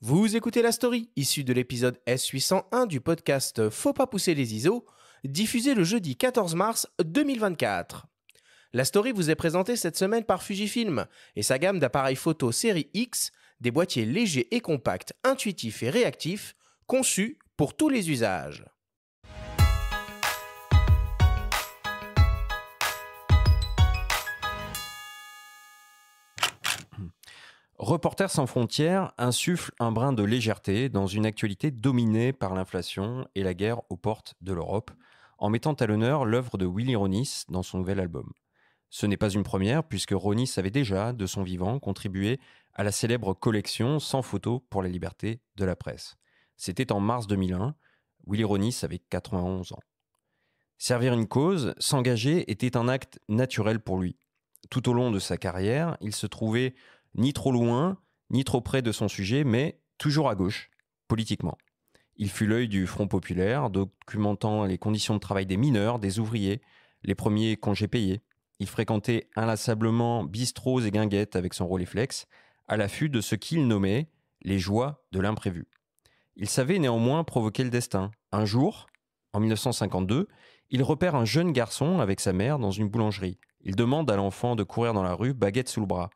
Vous écoutez la story, issue de l'épisode S801 du podcast Faut pas pousser les ISO, diffusé le jeudi 14 mars 2024. La story vous est présentée cette semaine par Fujifilm et sa gamme d'appareils photo série X, des boîtiers légers et compacts, intuitifs et réactifs, conçus pour tous les usages. Reporters sans frontières insuffle un brin de légèreté dans une actualité dominée par l'inflation et la guerre aux portes de l'Europe, en mettant à l'honneur l'œuvre de Willy Ronis dans son nouvel album. Ce n'est pas une première, puisque Ronis avait déjà, de son vivant, contribué à la célèbre collection Sans photos pour la liberté de la presse. C'était en mars 2001, Willy Ronis avait 91 ans. Servir une cause, s'engager, était un acte naturel pour lui. Tout au long de sa carrière, il se trouvait ni trop loin, ni trop près de son sujet, mais toujours à gauche, politiquement. Il fut l'œil du Front populaire, documentant les conditions de travail des mineurs, des ouvriers, les premiers congés payés. Il fréquentait inlassablement bistrots et guinguettes avec son Rolleiflex, à l'affût de ce qu'il nommait les joies de l'imprévu. Il savait néanmoins provoquer le destin. Un jour, en 1952, il repère un jeune garçon avec sa mère dans une boulangerie. Il demande à l'enfant de courir dans la rue, baguette sous le bras.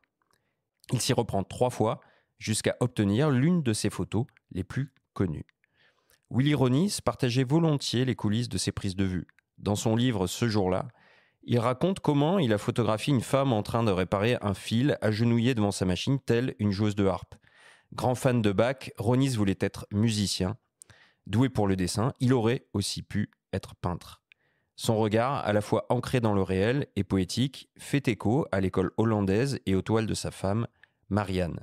Il s'y reprend trois fois jusqu'à obtenir l'une de ses photos les plus connues. Willy Ronis partageait volontiers les coulisses de ses prises de vue. Dans son livre Ce jour-là, il raconte comment il a photographié une femme en train de réparer un fil agenouillée devant sa machine telle une joueuse de harpe. Grand fan de Bach, Ronis voulait être musicien. Doué pour le dessin, il aurait aussi pu être peintre. Son regard, à la fois ancré dans le réel et poétique, fait écho à l'école hollandaise et aux toiles de sa femme, Marianne.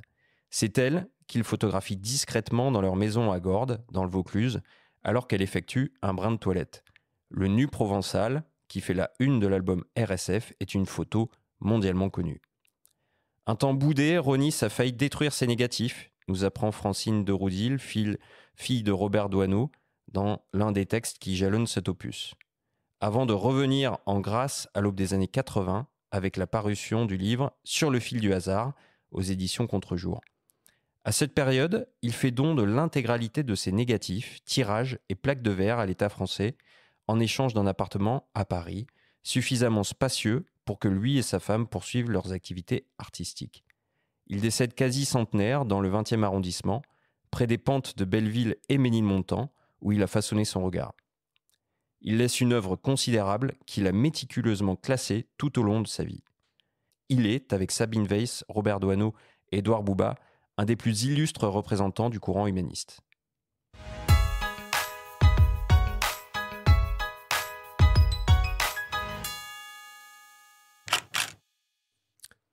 C'est elle qu'il photographie discrètement dans leur maison à Gordes, dans le Vaucluse, alors qu'elle effectue un brin de toilette. Le nu provençal, qui fait la une de l'album RSF, est une photo mondialement connue. Un temps boudé, Ronis a failli détruire ses négatifs, nous apprend Francine de Roudil, fille de Robert Doineau, dans l'un des textes qui jalonnent cet opus avant de revenir en grâce à l'aube des années 80 avec la parution du livre Sur le fil du hasard aux éditions Contre-jour. À cette période, il fait don de l'intégralité de ses négatifs, tirages et plaques de verre à l'État français en échange d'un appartement à Paris, suffisamment spacieux pour que lui et sa femme poursuivent leurs activités artistiques. Il décède quasi centenaire dans le 20e arrondissement, près des pentes de Belleville et Ménilmontant, où il a façonné son regard. Il laisse une œuvre considérable qu'il a méticuleusement classée tout au long de sa vie. Il est, avec Sabine Weiss, Robert Doisneau et Édouard Bouba, un des plus illustres représentants du courant humaniste.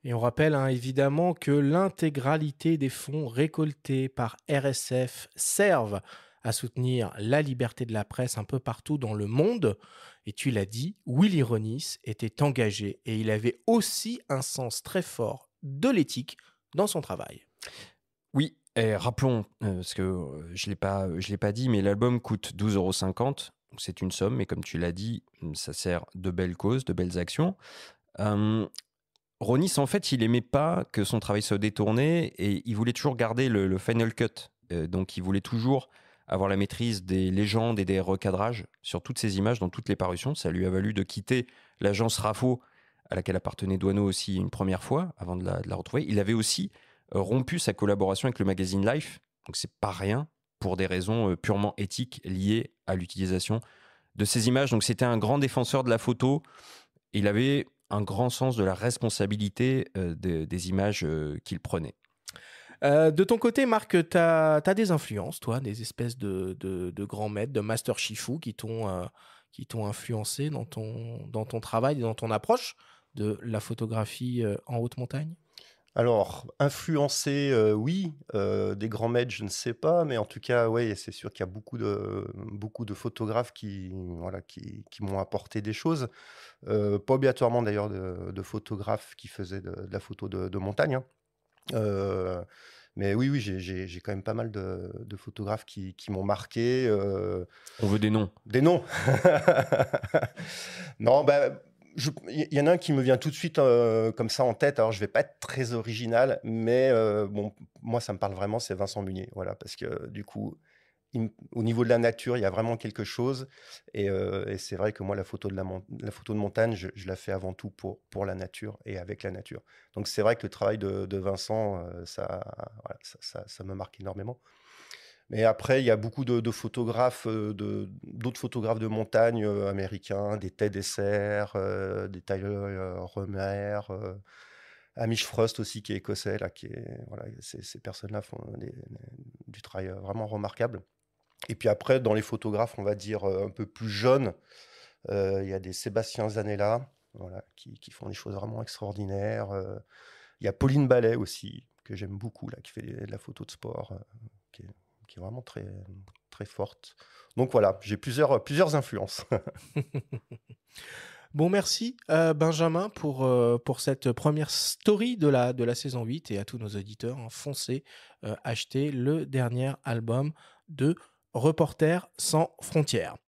Et on rappelle hein, évidemment que l'intégralité des fonds récoltés par RSF servent à soutenir la liberté de la presse un peu partout dans le monde. Et tu l'as dit, Willy Ronis était engagé et il avait aussi un sens très fort de l'éthique dans son travail. Oui, et rappelons, euh, parce que euh, je ne euh, l'ai pas dit, mais l'album coûte 12,50 euros. C'est une somme, mais comme tu l'as dit, hum, ça sert de belles causes, de belles actions. Hum, Ronis, en fait, il aimait pas que son travail soit détourné et il voulait toujours garder le final cut. donc, il voulait toujours avoir la maîtrise des légendes et des recadrages sur toutes ces images dans toutes les parutions. Ça lui a valu de quitter l'agence RAFO, à laquelle appartenait Douaneau aussi une première fois, avant de la, retrouver. Il avait aussi euh, rompu sa collaboration avec le magazine Life, donc c'est pas rien, pour des raisons euh, purement éthiques liées à l'utilisation de ces images. Donc c'était un grand défenseur de la photo. Il avait un grand sens de la responsabilité euh, des images qu'il prenait. Euh, de ton côté, Marc, tu as, des influences, toi, des espèces de, grands maîtres, de master Shifu qui t'ont euh, influencé dans ton, travail et dans ton approche de la photographie euh, en haute montagne alors, influencé, oui. des grands maîtres, je ne sais pas. Mais en tout cas, oui, c'est sûr qu'il y a beaucoup de, photographes qui, m'ont apporté des choses. pas obligatoirement d'ailleurs de, photographes qui faisaient de, la photo de, montagne. Hein. Euh, mais oui, oui, j'ai quand même pas mal de, photographes qui, m'ont marqué. Euh. On veut des noms. Des noms. non, il bah, y en a un qui me vient tout de suite euh, comme ça en tête. Alors, je vais pas être très original, mais bon, moi, ça me parle vraiment, c'est Vincent Munier. Voilà, parce que du coup, au niveau de la nature, il y a vraiment quelque chose. Et, euh, c'est vrai que moi, la photo de, la, photo de montagne, je, la fais avant tout pour, pour la nature et avec la nature. Donc c'est vrai que le travail de, Vincent, euh, ça, ça, me marque énormément. Mais après, il y a beaucoup de, de photographes, euh, d'autres photographes de montagne américains, des Ted Esser, des Tyler Remer. Amish Frost aussi, qui est écossais, là, qui est, ces, personnes-là font du travail vraiment remarquable. Et puis après, dans les photographes, on va dire euh, un peu plus jeunes, euh, il y a des Sébastien Zanella, voilà, qui, font des choses vraiment extraordinaires. Euh. Il y a Pauline Ballet aussi, que j'aime beaucoup, là, qui fait de la photo de sport, qui est, vraiment très, très forte. Donc voilà, j'ai plusieurs, plusieurs influences. Bon, merci Benjamin pour, pour cette première story de la, de la saison 8 et à tous nos auditeurs, hein, foncez, acheter le dernier album de Reporters sans frontières.